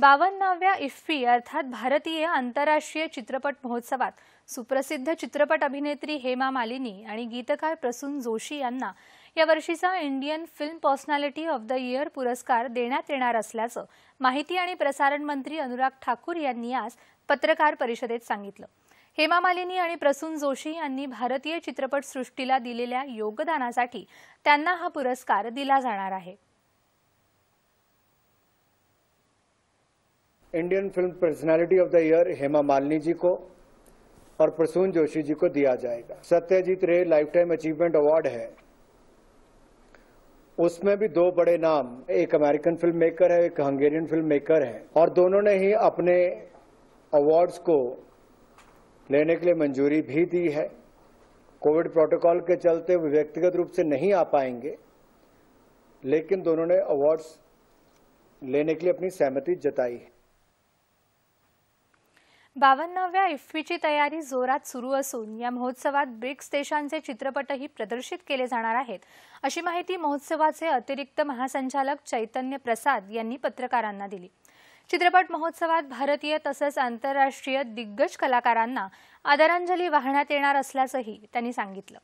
बावन्नाव्या IFFI अर्थात भारतीय आंतरराष्ट्रीय चित्रपट महोत्सवात सुप्रसिद्ध चित्रपट अभिनेत्री हेमा मालिनी आणि गीतकार प्रसून जोशी यांना या वर्षीचा Indian film personality of the year पुरस्कार देण्यात येणार असल्याचं माहिती आणि प्रसारण मंत्री अनुराग ठाकूर यांनी आज पत्रकार परिषदेत सांगितलं हेमा मालिनी आणि प्रसून जोशी यांनी भारतीय चित्रपटसृष्टीला दिलेल्या योगदानासाठी त्यांना हा पुरस्कार दिला जाणार आहे Indian film personality of the year Hema Malini ji को और प्रसून जोशी जी को दिया जाएगा Satyajit Ray lifetime achievement award है उसमें भी दो बड़े नाम एक अमेरिकन फिल्म मेकर है एक हंगेरियन फिल्म मेकर है और दोनों ने ही अपने अवार्ड्स को लेने के लिए मंजूरी भी दी है कोविड प्रोटोकॉल के चलते व्यक्तिगत रूप से नहीं आ पाएंगे लेकिन दोनों ने अवार्ड्स लेने के लिए अपनी सहमति जताई है बावन्नाव्या इफ्फीची तयारी जोरात सुरू असून या महोत्सवात ब्रिक्स देशांचे चित्रपटही प्रदर्शित केले जाणार आहेत अशी माहिती महोत्सवाचे अतिरिक्त महासंचालक चैतन्य प्रसाद यांनी पत्रकारांना दिली चित्रपट महोत्सवात भारतीय तसंच आंतरराष्ट्रीय दिग्गज कलाकारांना आदरांजली वाहण्यात येणार असल्याचंही त्यांनी सांगितलं